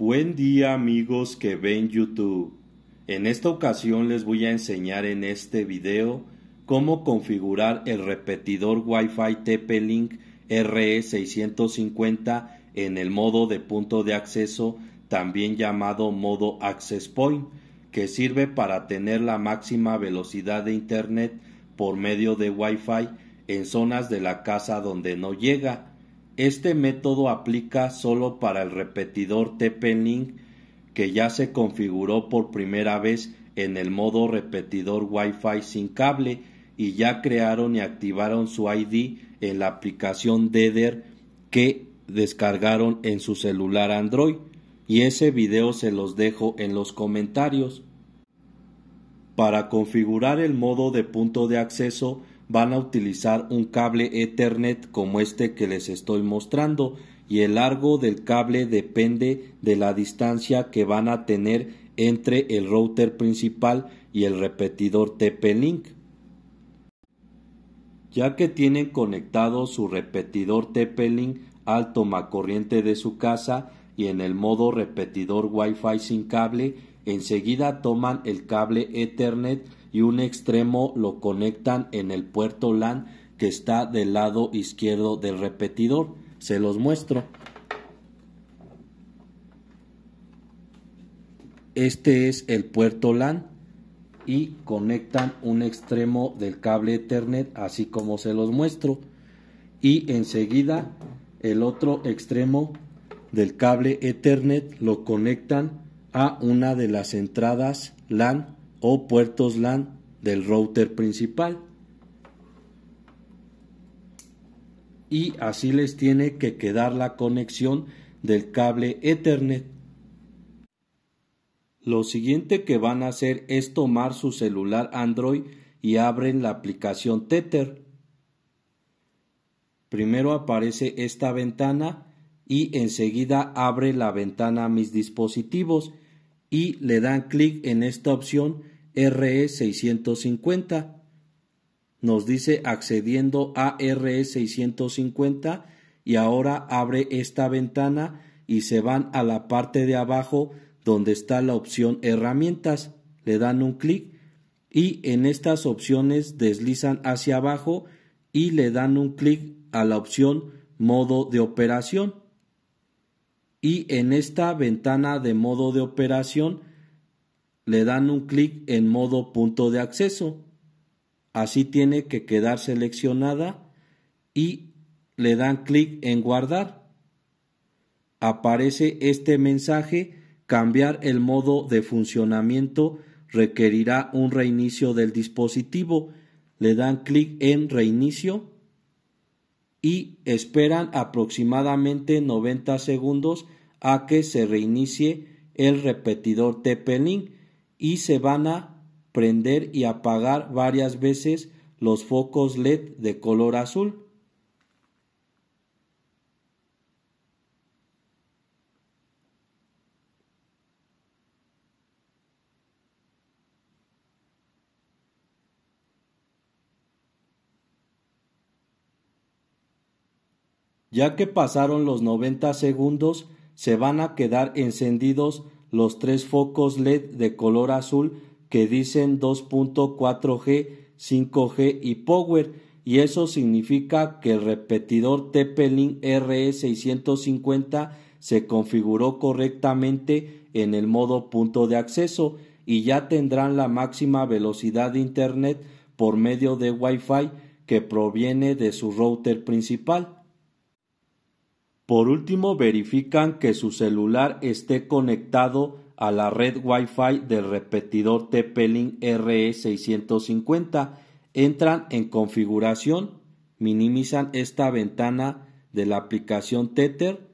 Buen día amigos que ven YouTube. En esta ocasión les voy a enseñar en este video cómo configurar el repetidor Wi-Fi TP-Link RE650 en el modo de punto de acceso también llamado modo Access Point, que sirve para tener la máxima velocidad de Internet por medio de Wi-Fi en zonas de la casa donde no llega este método aplica solo para el repetidor TP-Link que ya se configuró por primera vez en el modo repetidor Wi-Fi sin cable y ya crearon y activaron su ID en la aplicación Deder que descargaron en su celular Android y ese video se los dejo en los comentarios. Para configurar el modo de punto de acceso van a utilizar un cable Ethernet como este que les estoy mostrando y el largo del cable depende de la distancia que van a tener entre el router principal y el repetidor TP-Link. Ya que tienen conectado su repetidor TP-Link al tomacorriente de su casa y en el modo repetidor Wi-Fi sin cable, enseguida toman el cable Ethernet y un extremo lo conectan en el puerto LAN que está del lado izquierdo del repetidor. Se los muestro. Este es el puerto LAN y conectan un extremo del cable Ethernet así como se los muestro. Y enseguida el otro extremo del cable Ethernet lo conectan a una de las entradas LAN o puertos LAN del router principal. Y así les tiene que quedar la conexión del cable Ethernet. Lo siguiente que van a hacer es tomar su celular Android y abren la aplicación Tether. Primero aparece esta ventana y enseguida abre la ventana mis dispositivos y le dan clic en esta opción RE650. Nos dice accediendo a RE650 y ahora abre esta ventana y se van a la parte de abajo donde está la opción herramientas. Le dan un clic y en estas opciones deslizan hacia abajo y le dan un clic a la opción modo de operación. Y en esta ventana de modo de operación le dan un clic en modo punto de acceso. Así tiene que quedar seleccionada y le dan clic en guardar. Aparece este mensaje, cambiar el modo de funcionamiento requerirá un reinicio del dispositivo. Le dan clic en reinicio y esperan aproximadamente 90 segundos a que se reinicie el repetidor TP-Link y se van a prender y apagar varias veces los focos LED de color azul. Ya que pasaron los 90 segundos, se van a quedar encendidos los tres focos LED de color azul que dicen 2.4G, 5G y Power, y eso significa que el repetidor TP-Link RE650 se configuró correctamente en el modo punto de acceso y ya tendrán la máxima velocidad de Internet por medio de Wi-Fi que proviene de su router principal. Por último, verifican que su celular esté conectado a la red Wi-Fi del repetidor TP-Link RE650. Entran en configuración, minimizan esta ventana de la aplicación Tether.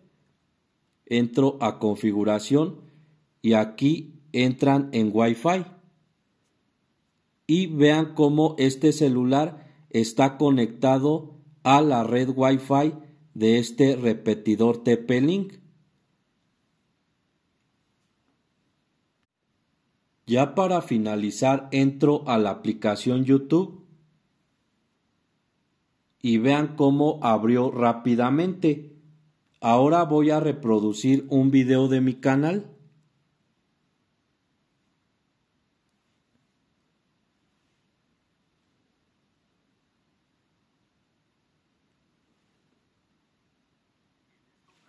Entro a configuración y aquí entran en Wi-Fi. Y vean cómo este celular está conectado a la red Wi-Fi de este repetidor TP-Link. Ya para finalizar entro a la aplicación YouTube y vean cómo abrió rápidamente. Ahora voy a reproducir un video de mi canal.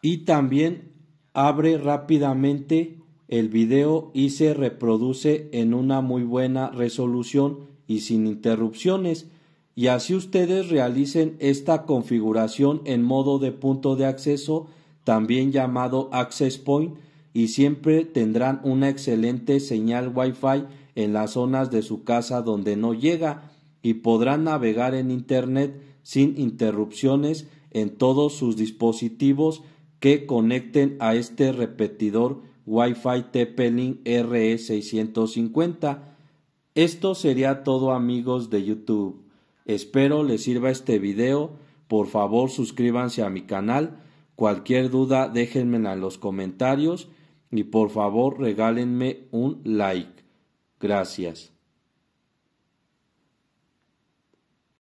y también abre rápidamente el video y se reproduce en una muy buena resolución y sin interrupciones y así ustedes realicen esta configuración en modo de punto de acceso también llamado access point y siempre tendrán una excelente señal wifi en las zonas de su casa donde no llega y podrán navegar en internet sin interrupciones en todos sus dispositivos que conecten a este repetidor Wi-Fi tp RE650. Esto sería todo amigos de YouTube. Espero les sirva este video. Por favor suscríbanse a mi canal. Cualquier duda déjenmela en los comentarios y por favor regálenme un like. Gracias.